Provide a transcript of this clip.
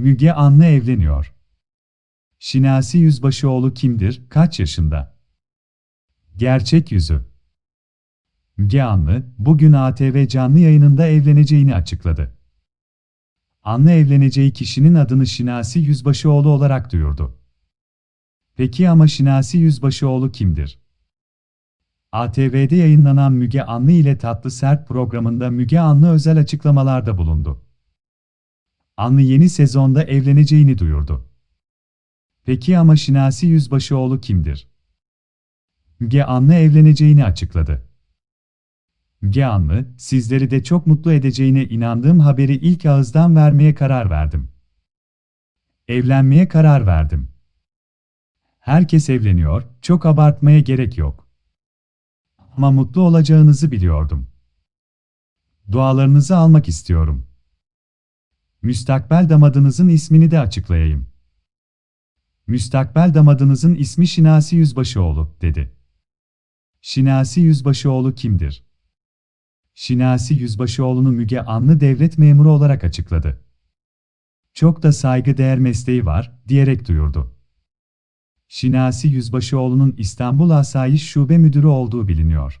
Müge Anlı evleniyor. Şinasi Yüzbaşıoğlu kimdir, kaç yaşında? Gerçek yüzü. Müge Anlı, bugün ATV canlı yayınında evleneceğini açıkladı. Anlı evleneceği kişinin adını Şinasi Yüzbaşıoğlu olarak duyurdu. Peki ama Şinasi Yüzbaşıoğlu kimdir? ATV'de yayınlanan Müge Anlı ile Tatlı Sert programında Müge Anlı özel açıklamalarda bulundu. Anlı yeni sezonda evleneceğini duyurdu. Peki ama Şinasi Yüzbaşıoğlu kimdir? Müge Anlı evleneceğini açıkladı. Müge Anlı, sizleri de çok mutlu edeceğine inandığım haberi ilk ağızdan vermeye karar verdim. Evlenmeye karar verdim. Herkes evleniyor, çok abartmaya gerek yok. Ama mutlu olacağınızı biliyordum. Dualarınızı almak istiyorum.'' Müstakbel damadınızın ismini de açıklayayım. Müstakbel damadınızın ismi Şinasi Yüzbaşıoğlu, dedi. Şinasi Yüzbaşıoğlu kimdir? Şinasi Yüzbaşıoğlu'nu Müge Anlı devlet memuru olarak açıkladı. Çok da saygı değer mesleği var, diyerek duyurdu. Şinasi Yüzbaşıoğlu'nun İstanbul Asayiş Şube Müdürü olduğu biliniyor.